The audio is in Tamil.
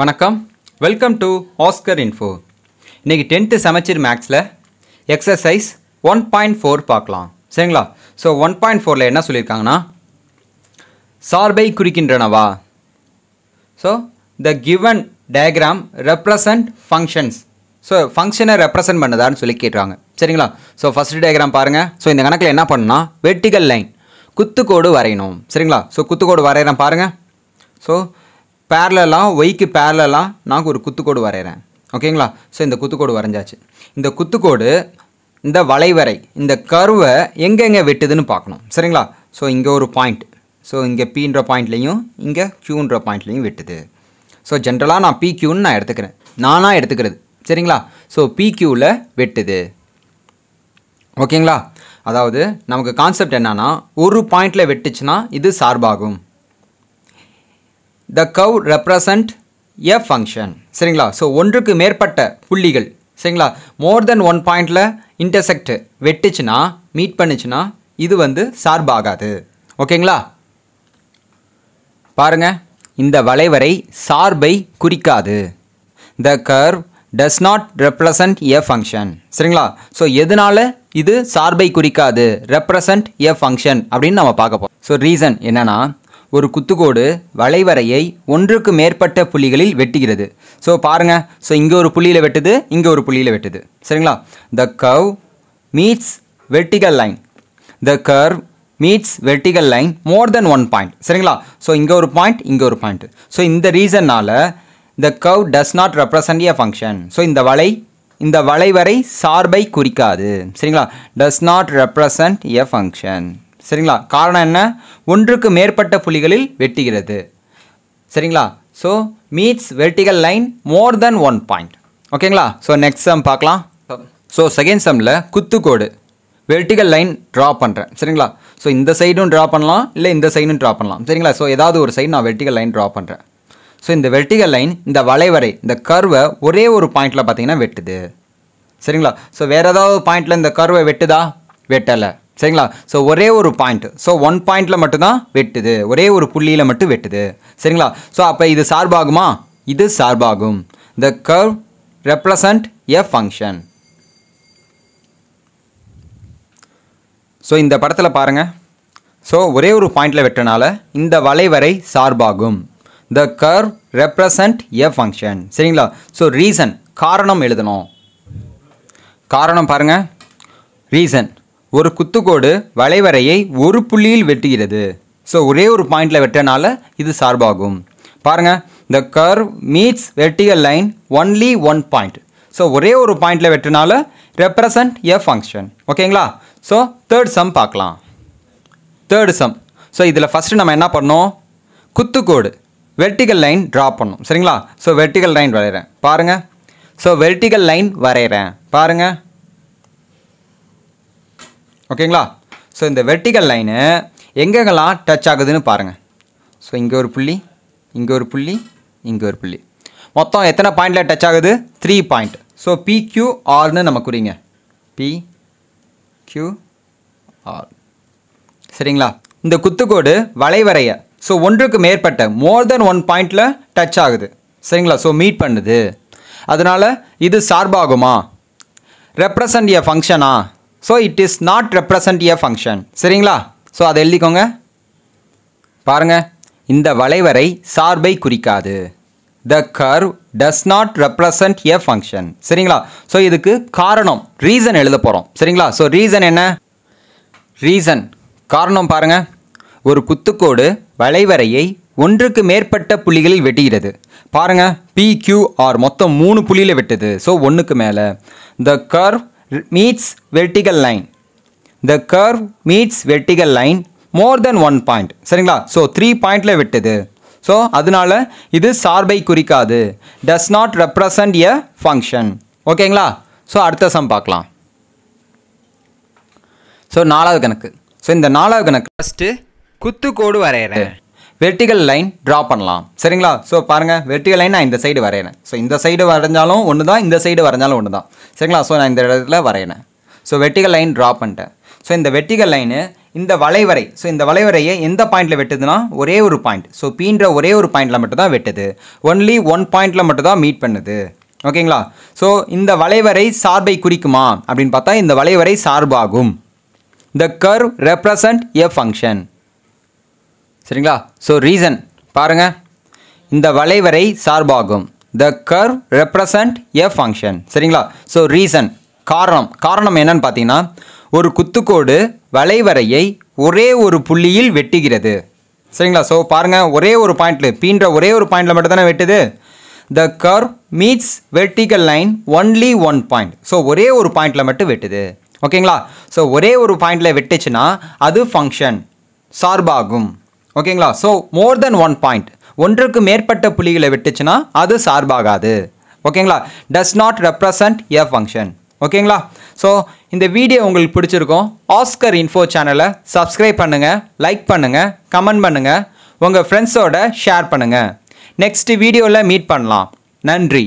வணக்கம் வெல்கம் டு ஆஸ்கர் இன்ஃபோ இன்றைக்கி டென்த்து சமைச்சிரு மேக்ஸில் எக்ஸசைஸ் ஒன் பாயிண்ட் ஃபோர் பார்க்கலாம் சரிங்களா ஸோ ஒன் பாயிண்ட் ஃபோரில் என்ன சொல்லியிருக்காங்கன்னா சார்பை குறிக்கின்றனவா so the given diagram represent functions so ஃபங்க்ஷனை ரெப்ரசன்ட் பண்ணுதான்னு சொல்லி கேட்டுறாங்க சரிங்களா ஸோ ஃபஸ்ட்டு டயக்ராம் பாருங்கள் ஸோ இந்த கணக்கில் என்ன பண்ணுன்னா வெர்டிகல் லைன் குத்துக்கோடு வரையணும் சரிங்களா ஸோ குத்துக்கோடு வரைகிறேன் பாருங்கள் ஸோ பேரலாம் ஒய்க்கு பேரலாம் நான் ஒரு குத்துக்கோடு வரைகிறேன் ஓகேங்களா ஸோ இந்த குத்துக்கோடு வரைஞ்சாச்சு இந்த குத்துக்கோடு இந்த வளைவரை இந்த கருவை எங்கெங்கே வெட்டுதுன்னு பார்க்கணும் சரிங்களா ஸோ இங்கே ஒரு பாயிண்ட் ஸோ இங்கே பீன்ற பாயிண்ட்லேயும் இங்கே க்யூன்ற பாயிண்ட்லேயும் வெட்டுது ஸோ ஜென்ரலாக நான் பி க்யூன்னு நான் எடுத்துக்கிறேன் நானாக எடுத்துக்கிறது சரிங்களா ஸோ பி க்யூவில் வெட்டுது ஓகேங்களா அதாவது நமக்கு கான்செப்ட் என்னென்னா ஒரு பாயிண்டில் வெட்டுச்சுன்னா இது சார்பாகும் the curve represent a function சரிங்களா ஸோ ஒன்றுக்கு மேற்பட்ட புள்ளிகள் சரிங்களா மோர் தென் ஒன் பாயிண்டில் இன்டர்செக்ட் வெட்டுச்சுன்னா மீட் பண்ணுச்சுன்னா இது வந்து சார்பாகாது ஓகேங்களா பாருங்கள் இந்த வளைவரை சார்பை குறிக்காது the curve does not represent a function சரிங்களா ஸோ எதனால் இது சார்பை குறிக்காது ரெப்ரசன்ட் எ ஃபங்க்ஷன் அப்படின்னு நம்ம பார்க்க போகிறோம் ஸோ ரீசன் என்னென்னா ஒரு குத்துக்கோடு வளைவரையை ஒன்றுக்கு மேற்பட்ட புள்ளிகளில் வெட்டுகிறது ஸோ பாருங்கள் ஸோ இங்கே ஒரு புள்ளியில் வெட்டுது இங்கே ஒரு புள்ளியில் வெட்டுது சரிங்களா the curve meets vertical line the curve meets vertical line more than one point சரிங்களா ஸோ இங்கே ஒரு பாயிண்ட் இங்கே ஒரு பாயிண்ட் ஸோ இந்த ரீசன்னால் the curve does not represent a function so இந்த வலை இந்த வளைவரை சார்பை குறிக்காது சரிங்களா does not represent a function சரிங்களா காரணம் என்ன ஒன்றுக்கு மேற்பட்ட புள்ளிகளில் வெட்டுகிறது சரிங்களா so meets vertical line more than one point ஓகேங்களா ஸோ நெக்ஸ்ட் சம் பார்க்கலாம் ஸோ செகண்ட் சம்மில் குத்துக்கோடு வெர்டிகல் லைன் ட்ரா பண்ணுறேன் சரிங்களா ஸோ இந்த சைடும் ட்ரா பண்ணலாம் இல்லை இந்த சைடும் ட்ரா பண்ணலாம் சரிங்களா ஸோ ஏதாவது ஒரு சைடு நான் வெர்டிகல் லைன் ட்ரா பண்ணுறேன் ஸோ இந்த வெர்டிகல் லைன் இந்த வளைவரை இந்த கர்வை ஒரே ஒரு பாயிண்டில் பார்த்தீங்கன்னா வெட்டுது சரிங்களா ஸோ வேறு ஏதாவது பாயிண்டில் இந்த கர்வை வெட்டுதா வெட்டலை சரிங்களா ஸோ ஒரே ஒரு பாயிண்ட் ஸோ ஒன் பாயிண்டில் மட்டும்தான் வெட்டுது ஒரே ஒரு புள்ளியில் மட்டும் வெட்டுது சரிங்களா ஸோ அப்போ இது சார்பாகுமா இது சார்பாகும் the curve represent a function so இந்த படத்தில் பாருங்கள் ஸோ ஒரே ஒரு பாயிண்டில் வெட்டனால இந்த வளைவரை சார்பாகும் the curve represent a function சரிங்களா ஸோ ரீசன் காரணம் எழுதணும் காரணம் பாருங்கள் ரீசன் ஒரு குத்துக்கோடு வளைவரையை ஒரு புள்ளியில் வெட்டுகிறது ஸோ ஒரே ஒரு பாயிண்டில் வெட்டனால இது சார்பாகும் பாருங்கள் the curve meets vertical line only one point so ஒரே ஒரு பாயிண்டில் வெட்டினால ரெப்ரசன்ட் எ ஃபங்க்ஷன் ஓகேங்களா ஸோ தேர்ட் சம் பார்க்கலாம் தேர்டு சம் ஸோ இதில் ஃபஸ்ட்டு நம்ம என்ன பண்ணோம் குத்துக்கோடு வெர்டிகல் லைன் ட்ரா பண்ணும் சரிங்களா ஸோ வெர்டிகல் லைன் வரைகிறேன் பாருங்கள் ஸோ வெர்டிகல் லைன் வரைகிறேன் பாருங்கள் ஓகேங்களா ஸோ இந்த வெர்டிக்கல் லைனு எங்கெங்கெல்லாம் டச் ஆகுதுன்னு பாருங்கள் ஸோ இங்கே ஒரு புள்ளி இங்கே ஒரு புள்ளி இங்கே ஒரு புள்ளி மொத்தம் எத்தனை பாயிண்டில் டச் ஆகுது த்ரீ பாயிண்ட் ஸோ பிக்யூ ஆர்னு நம்ம குறிங்க பி கியூ ஆர் சரிங்களா இந்த குத்துக்கோடு வளைவரைய ஸோ ஒன்றுக்கு மேற்பட்ட மோர் தென் ஒன் பாயிண்டில் டச் ஆகுது சரிங்களா ஸோ மீட் பண்ணுது அதனால் இது சார்பாகுமா ரெப்ரசன்ட் ஏ ஃபங்க்ஷனா so it is not represent a function சரிங்களா ஸோ அதை எழுதிக்கோங்க பாருங்க இந்த வளைவரை சார்பை குறிக்காது the curve does not represent a function சரிங்களா ஸோ இதுக்கு காரணம் ரீசன் எழுத போகிறோம் சரிங்களா ஸோ ரீசன் என்ன ரீசன் காரணம் பாருங்கள் ஒரு குத்துக்கோடு வளைவரையை ஒன்றுக்கு மேற்பட்ட புள்ளிகளில் வெட்டுகிறது பாருங்கள் பிக்யூஆர் மொத்தம் மூணு புள்ளியில் வெட்டுது ஸோ ஒன்றுக்கு மேலே the curve meets vertical line. The curve meets vertical line more than one point. சரிங்களா? So, three pointல விட்டது. So, அதுனால இது சார்பை குறிக்காது. Does not represent a function. ஓகேங்களா? So, அடுத்த சம் பார்க்கலாம். ஸோ நாலாவது கணக்கு So, இந்த நாலாவது கணக்கு குத்து கோடு வரையிறேன். வெர்டிகல் லைன் ட்ரா பண்ணலாம் சரிங்களா ஸோ பாருங்கள் வெர்டிகல் லைன் நான் இந்த சைடு வரையினேன் ஸோ இந்த சைடு வரைஞ்சாலும் ஒன்று தான் இந்த சைடு வரைஞ்சாலும் ஒன்று தான் சரிங்களா ஸோ நான் இந்த இடத்துல வரையினேன் ஸோ வெர்டிகல் லைன் ட்ரா பண்ணிட்டேன் ஸோ இந்த வெர்டிகல் லைனு இந்த வளைவரை ஸோ இந்த வளைவரையை எந்த பாயிண்டில் வெட்டுதுன்னா ஒரே ஒரு பாயிண்ட் ஸோ பீன்ற ஒரே ஒரு பாயிண்டில் மட்டும் தான் வெட்டுது ஒன்லி ஒன் பாயிண்டில் மட்டும் தான் மீட் பண்ணுது ஓகேங்களா ஸோ இந்த வளைவரை சார்பை குறிக்குமா அப்படின்னு பார்த்தா இந்த வளைவரை சார்பாகும் the curve represent a function சரிங்களா ஸோ ரீசன் பாருங்கள் இந்த வளைவரை சார்பாகும் the curve represent a function சரிங்களா ஸோ ரீசன் காரணம் காரணம் என்னன்னு பார்த்தீங்கன்னா ஒரு குத்துக்கோடு வளைவரையை ஒரே ஒரு புள்ளியில் வெட்டுகிறது சரிங்களா ஸோ பாருங்கள் ஒரே ஒரு பாயிண்டில் பீன்ற ஒரே ஒரு பாயிண்டில் மட்டும் தானே வெட்டுது the curve meets vertical line only one point so ஒரே ஒரு பாயிண்ட்டில் மட்டும் வெட்டுது ஓகேங்களா ஸோ ஒரே ஒரு பாயிண்டில் வெட்டுச்சுன்னா அது ஃபங்க்ஷன் சார்பாகும் ஓகேங்களா so more than one point ஒன்றுக்கு மேற்பட்ட புள்ளிகளை விட்டுச்சுன்னா அது சார்பாகாது ஓகேங்களா does not represent a function ஓகேங்களா ஸோ இந்த வீடியோ உங்களுக்கு பிடிச்சிருக்கும் ஆஸ்கர் இன்ஃபோ சேனலை சப்ஸ்கிரைப் பண்ணுங்கள் லைக் பண்ணுங்கள் கமெண்ட் பண்ணுங்கள் உங்கள் ஃப்ரெண்ட்ஸோட ஷேர் பண்ணுங்கள் நெக்ஸ்ட் வீடியோவில் மீட் பண்ணலாம் நன்றி